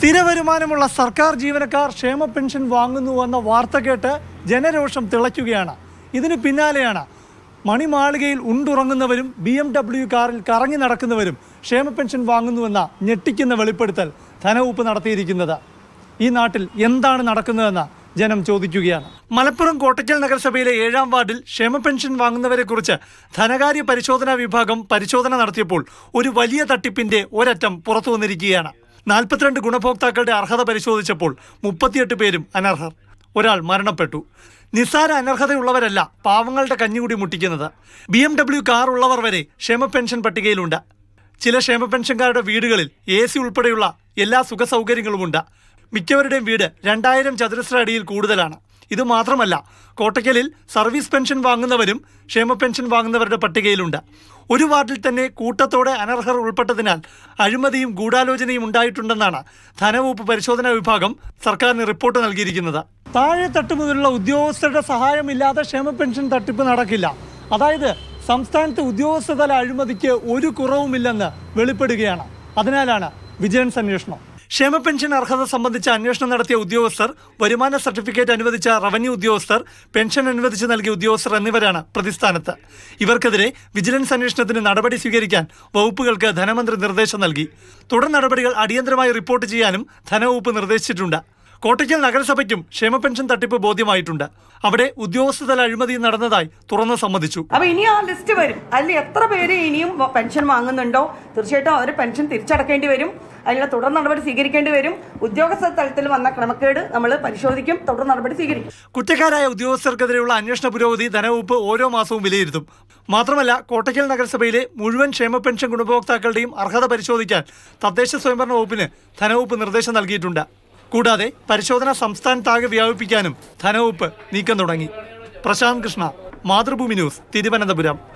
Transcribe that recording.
സ്ഥിര വരുമാനമുള്ള സർക്കാർ ജീവനക്കാർ ക്ഷേമ പെൻഷൻ വാങ്ങുന്നുവെന്ന വാർത്ത കേട്ട് ജനരോഷം തിളയ്ക്കുകയാണ് ഇതിന് പിന്നാലെയാണ് മണിമാളികയിൽ ഉണ്ടുറങ്ങുന്നവരും ബി എം ഡബ്ല്യു കാറിൽ കറങ്ങി നടക്കുന്നവരും ക്ഷേമ പെൻഷൻ വാങ്ങുന്നുവെന്ന ഞെട്ടിക്കുന്ന വെളിപ്പെടുത്തൽ ധനവകുപ്പ് നടത്തിയിരിക്കുന്നത് ഈ നാട്ടിൽ എന്താണ് നടക്കുന്നതെന്ന് ജനം ചോദിക്കുകയാണ് മലപ്പുറം കോട്ടയ്ക്കൽ നഗരസഭയിലെ ഏഴാം വാർഡിൽ ക്ഷേമ പെൻഷൻ വാങ്ങുന്നവരെക്കുറിച്ച് ധനകാര്യ പരിശോധനാ വിഭാഗം പരിശോധന നടത്തിയപ്പോൾ ഒരു വലിയ തട്ടിപ്പിന്റെ ഒരറ്റം പുറത്തു വന്നിരിക്കുകയാണ് നാൽപ്പത്തിരണ്ട് ഗുണഭോക്താക്കളുടെ അർഹത പരിശോധിച്ചപ്പോൾ മുപ്പത്തിയെട്ട് പേരും അനർഹർ ഒരാൾ മരണപ്പെട്ടു നിസ്സാര അനർഹതയുള്ളവരല്ല പാവങ്ങളുടെ കഞ്ഞികൂടി മുട്ടിക്കുന്നത് ബി എം ഡബ്ല്യു കാർ ഉള്ളവർ വരെ ക്ഷേമ പെൻഷൻ പട്ടികയിലുണ്ട് ചില ക്ഷേമ പെൻഷൻകാരുടെ വീടുകളിൽ എ സി ഉൾപ്പെടെയുള്ള എല്ലാ സുഖസൗകര്യങ്ങളുമുണ്ട് മിക്കവരുടെയും വീട് രണ്ടായിരം ചതുരശ്ര അടിയിൽ കൂടുതലാണ് ഇത് മാത്രമല്ല കോട്ടയ്ക്കലിൽ സർവീസ് പെൻഷൻ വാങ്ങുന്നവരും ക്ഷേമ പെൻഷൻ വാങ്ങുന്നവരുടെ പട്ടികയിലുണ്ട് ഒരു വാർഡിൽ തന്നെ കൂട്ടത്തോടെ അനർഹർ ഉൾപ്പെട്ടതിനാൽ അഴിമതിയും ഗൂഢാലോചനയും ഉണ്ടായിട്ടുണ്ടെന്നാണ് ധനവകുപ്പ് പരിശോധനാ വിഭാഗം സർക്കാരിന് റിപ്പോർട്ട് നൽകിയിരിക്കുന്നത് താഴെ തട്ട് മുതലുള്ള ഉദ്യോഗസ്ഥരുടെ സഹായമില്ലാതെ ക്ഷേമ പെൻഷൻ തട്ടിപ്പ് നടക്കില്ല അതായത് സംസ്ഥാനത്ത് ഉദ്യോഗസ്ഥതല അഴിമതിക്ക് ഒരു കുറവുമില്ലെന്ന് വെളിപ്പെടുകയാണ് അതിനാലാണ് വിജിലൻസ് അന്വേഷണം ക്ഷേമ പെൻഷൻ അർഹത സംബന്ധിച്ച അന്വേഷണം നടത്തിയ ഉദ്യോഗസ്ഥർ വരുമാന സർട്ടിഫിക്കറ്റ് അനുവദിച്ച റവന്യൂ ഉദ്യോഗസ്ഥർ പെൻഷൻ അനുവദിച്ച് നൽകിയ ഉദ്യോഗസ്ഥർ എന്നിവരാണ് പ്രതിസ്ഥാനത്ത് ഇവർക്കെതിരെ വിജിലൻസ് അന്വേഷണത്തിന് നടപടി സ്വീകരിക്കാൻ വകുപ്പുകൾക്ക് ധനമന്ത്രി നിർദ്ദേശം നൽകി തുടർ നടപടികൾ അടിയന്തരമായി റിപ്പോർട്ട് ചെയ്യാനും ധനവകുപ്പ് നിർദ്ദേശിച്ചിട്ടുണ്ട് കോട്ടയ്ക്കൽ നഗരസഭയ്ക്കും ക്ഷേമ പെൻഷൻ തട്ടിപ്പ് ബോധ്യമായിട്ടുണ്ട് അവിടെ ഉദ്യോഗസ്ഥതല അഴിമതി നടന്നതായി തുറന്ന് സമ്മതിച്ചു അപ്പൊ ഇനി ആ ലിസ്റ്റ് വരും അതിൽ എത്ര പേര് ഇനിയും പെൻഷൻ വാങ്ങുന്നുണ്ടോ തീർച്ചയായിട്ടും അവർ പെൻഷൻ തിരിച്ചടക്കേണ്ടി വരും അതിനുള്ള തുടർ നടപടി സ്വീകരിക്കേണ്ടി വരും ഉദ്യോഗസ്ഥ തലത്തിൽ വന്ന ക്രമക്കേട് നമ്മൾ പരിശോധിക്കും തുടർ നടപടി സ്വീകരിക്കും കുറ്റക്കാരായ ഉദ്യോഗസ്ഥർക്കെതിരെയുള്ള അന്വേഷണ പുരോഗതി ധനവകുപ്പ് ഓരോ മാസവും വിലയിരുത്തും മാത്രമല്ല കോട്ടയ്ക്കൽ നഗരസഭയിലെ മുഴുവൻ ക്ഷേമ പെൻഷൻ ഗുണഭോക്താക്കളുടെയും അർഹത പരിശോധിക്കാൻ തദ്ദേശ സ്വയംഭരണ വകുപ്പിന് ധനവകുപ്പ് നിർദ്ദേശം നൽകിയിട്ടുണ്ട് കൂടാതെ പരിശോധന സംസ്ഥാനത്താകെ വ്യാപിപ്പിക്കാനും ധനവകുപ്പ് നീക്കം തുടങ്ങി പ്രശാന്ത് കൃഷ്ണ മാതൃഭൂമി ന്യൂസ് തിരുവനന്തപുരം